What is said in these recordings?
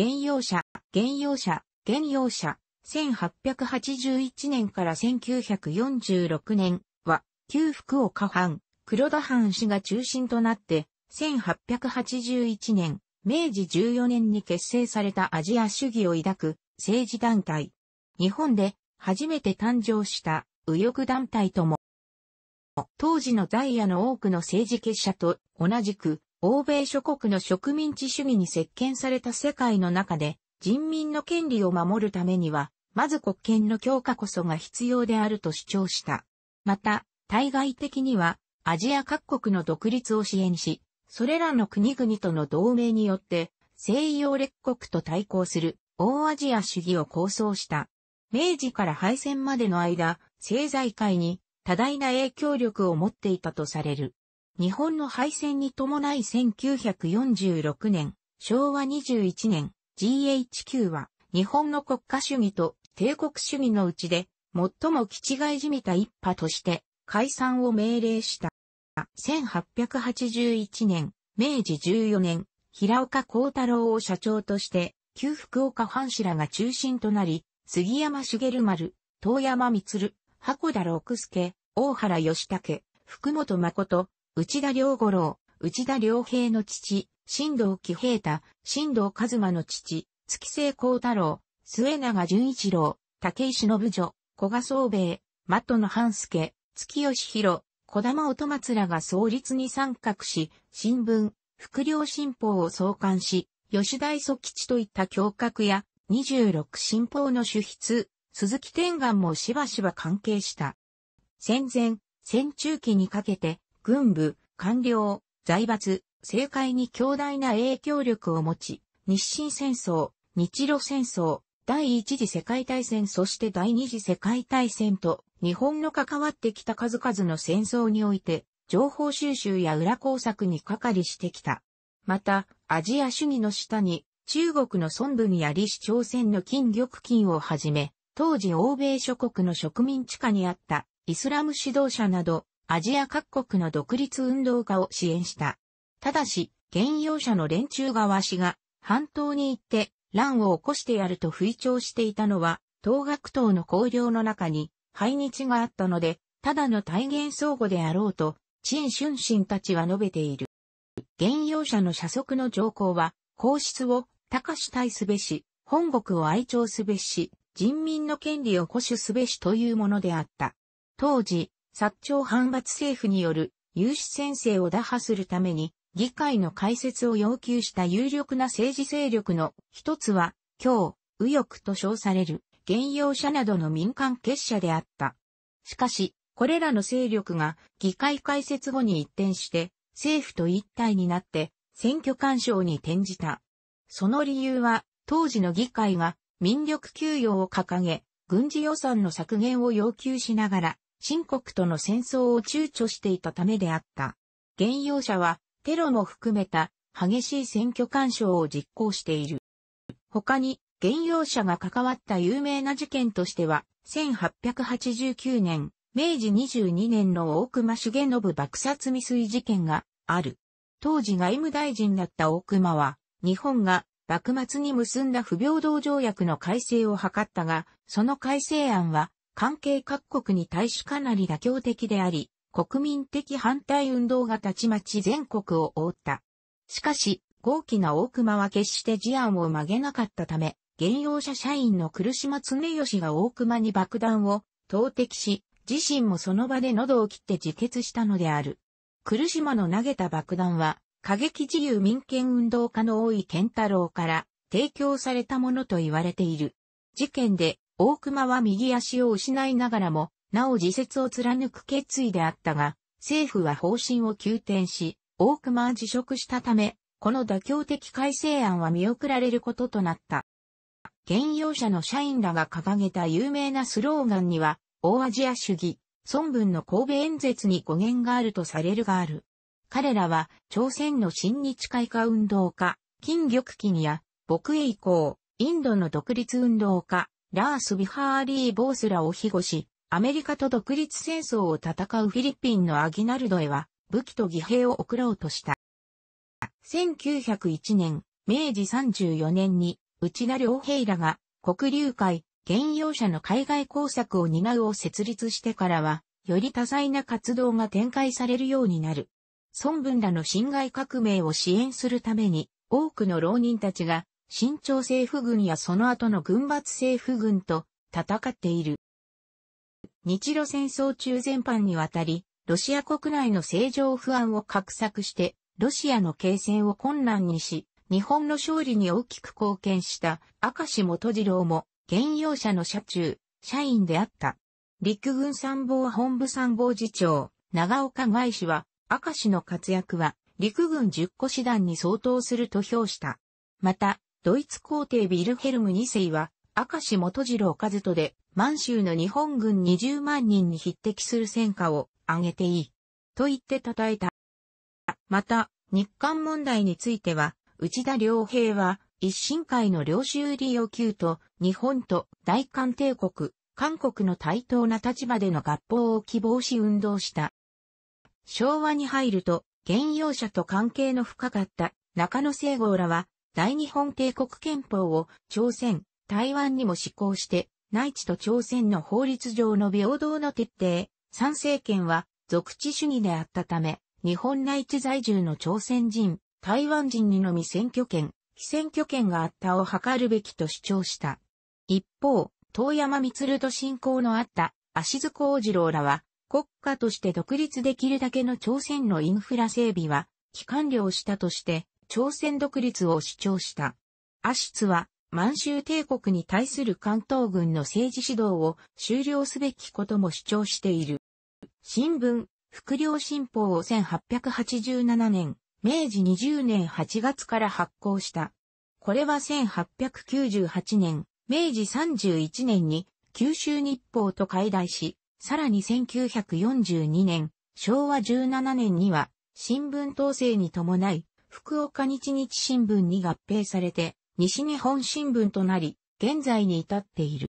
現用者、現用者、現用者、1881年から1946年は、旧福岡藩、黒田藩氏が中心となって、1881年、明治14年に結成されたアジア主義を抱く政治団体。日本で初めて誕生した右翼団体とも。当時の在野の多くの政治結社と同じく欧米諸国の植民地主義に接見された世界の中で、人民の権利を守るためには、まず国権の強化こそが必要であると主張した。また、対外的には、アジア各国の独立を支援し、それらの国々との同盟によって、西洋列国と対抗する、大アジア主義を構想した。明治から敗戦までの間、政財界に多大な影響力を持っていたとされる。日本の敗戦に伴い1946年、昭和21年、GHQ は日本の国家主義と帝国主義のうちで最も気違いじみた一派として解散を命令した。1881年、明治14年、平岡幸太郎を社長として、旧福岡藩士らが中心となり、杉山茂丸、遠山光、箱田六助、大原義武、福本誠、内田良五郎、内田良平の父、新藤喜平太、新藤和馬の父、月星光太郎、末永純一郎、竹石信女、古賀総兵衛、的野半助、月吉弘、小玉音松らが創立に参画し、新聞、副良新報を創刊し、吉田祖吉といった教閣や、二十六新報の主筆、鈴木天眼もしばしば関係した。戦前、戦中期にかけて、軍部、官僚、財閥、政界に強大な影響力を持ち、日清戦争、日露戦争、第一次世界大戦そして第二次世界大戦と日本の関わってきた数々の戦争において情報収集や裏工作に係りしてきた。また、アジア主義の下に中国の孫文や李氏朝鮮の金玉金をはじめ、当時欧米諸国の植民地下にあったイスラム指導者などアジア各国の独立運動家を支援した。ただし、現用者の連中側氏が、半島に行って、乱を起こしてやると吹聴していたのは、東学党の綱領の中に、排日があったので、ただの体言相互であろうと、陳春心たちは述べている。現用者の社則の条項は、皇室を高し対すべし、本国を愛聴すべし、人民の権利を保守すべしというものであった。当時、薩長反発政府による有志先生を打破するために、議会の開設を要求した有力な政治勢力の一つは、今日、右翼と称される、現用者などの民間結社であった。しかし、これらの勢力が議会開設後に一転して、政府と一体になって、選挙干渉に転じた。その理由は、当時の議会が民力給与を掲げ、軍事予算の削減を要求しながら、新国との戦争を躊躇していたためであった。現用者は、テロも含めた激しい選挙干渉を実行している。他に、現用者が関わった有名な事件としては、1889年、明治22年の大隈重信爆殺未遂事件がある。当時外務大臣だった大隈は、日本が幕末に結んだ不平等条約の改正を図ったが、その改正案は関係各国に対しかなり妥協的であり、国民的反対運動がたちまち全国を覆った。しかし、豪気な大熊は決して事案を曲げなかったため、現用者社員の苦島常吉が大熊に爆弾を投擲し、自身もその場で喉を切って自決したのである。苦島の投げた爆弾は、過激自由民権運動家の大井健太郎から提供されたものと言われている。事件で大熊は右足を失いながらも、なお自説を貫く決意であったが、政府は方針を急転し、大熊は辞職したため、この妥協的改正案は見送られることとなった。現用者の社員らが掲げた有名なスローガンには、大アジア主義、孫文の神戸演説に語源があるとされるがある。彼らは、朝鮮の新日開化運動家、金玉金や、北栄以降、インドの独立運動家、ラース・ビハーリー・ボースらを庇護し、アメリカと独立戦争を戦うフィリピンのアギナルドへは武器と義兵を送ろうとした。1901年、明治34年に内田良平らが国流会、現用者の海外工作を担うを設立してからは、より多彩な活動が展開されるようになる。孫文らの侵害革命を支援するために、多くの浪人たちが新朝政府軍やその後の軍閥政府軍と戦っている。日露戦争中全般にわたり、ロシア国内の正常不安を画策して、ロシアの形成を困難にし、日本の勝利に大きく貢献した赤石元次郎も、現用者の社中、社員であった。陸軍参謀本部参謀次長、長岡外氏は、赤石の活躍は、陸軍10個師団に相当すると評した。また、ドイツ皇帝ビルヘルム2世は、明石元次郎和人で、満州の日本軍20万人に匹敵する戦果を上げていい。と言って称えた。また、日韓問題については、内田良平は、一審会の領収利用級と、日本と大韓帝国、韓国の対等な立場での合法を希望し運動した。昭和に入ると、現用者と関係の深かった中野聖郷らは、大日本帝国憲法を朝鮮、台湾にも施行して、内地と朝鮮の法律上の平等の徹底、参政権は属地主義であったため、日本内地在住の朝鮮人、台湾人にのみ選挙権、非選挙権があったを図るべきと主張した。一方、遠山光と信仰のあった足津幸次郎らは、国家として独立できるだけの朝鮮のインフラ整備は、機関領したとして、朝鮮独立を主張した。アシツは満州帝国に対する関東軍の政治指導を終了すべきことも主張している。新聞、福領新報を1887年、明治20年8月から発行した。これは1898年、明治31年に九州日報と解題し、さらに1942年、昭和17年には新聞統制に伴い福岡日日新聞に合併されて、西日本新聞となり、現在に至っている。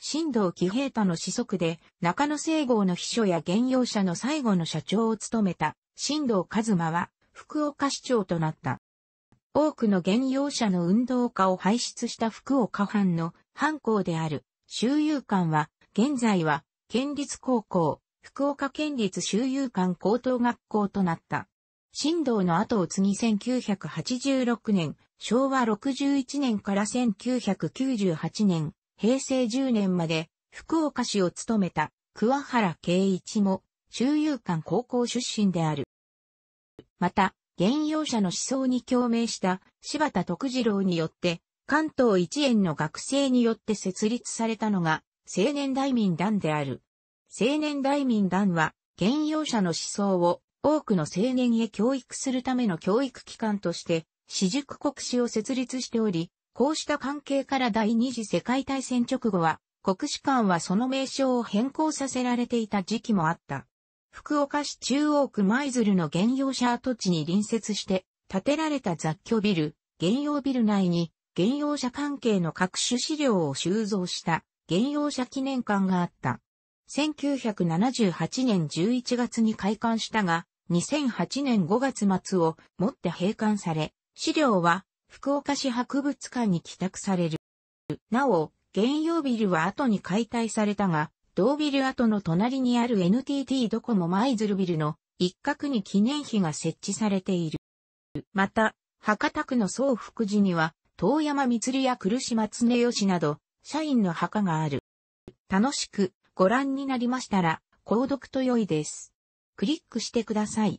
新道喜平太の子息で、中野聖郷の秘書や現用者の最後の社長を務めた、新道和馬は、福岡市長となった。多くの現用者の運動家を輩出した福岡藩の藩校である、周遊館は、現在は、県立高校、福岡県立周遊館高等学校となった。新道の後を継ぎ1986年、昭和61年から1998年、平成10年まで福岡市を務めた桑原圭一も中遊館高校出身である。また、現用者の思想に共鳴した柴田徳次郎によって、関東一円の学生によって設立されたのが青年大民団である。青年大民団は、現用者の思想を多くの青年へ教育するための教育機関として、私塾国史を設立しており、こうした関係から第二次世界大戦直後は、国史館はその名称を変更させられていた時期もあった。福岡市中央区舞鶴の原用者跡地に隣接して建てられた雑居ビル、原用ビル内に原用者関係の各種資料を収蔵した原用者記念館があった。1978年11月に開館したが、2008年5月末をもって閉館され、資料は福岡市博物館に帰宅される。なお、現用ビルは後に解体されたが、同ビル跡の隣にある NTT ドコモ舞鶴ビルの一角に記念碑が設置されている。また、博多区の総福寺には、遠山光や来島常吉など、社員の墓がある。楽しくご覧になりましたら、購読と良いです。クリックしてください。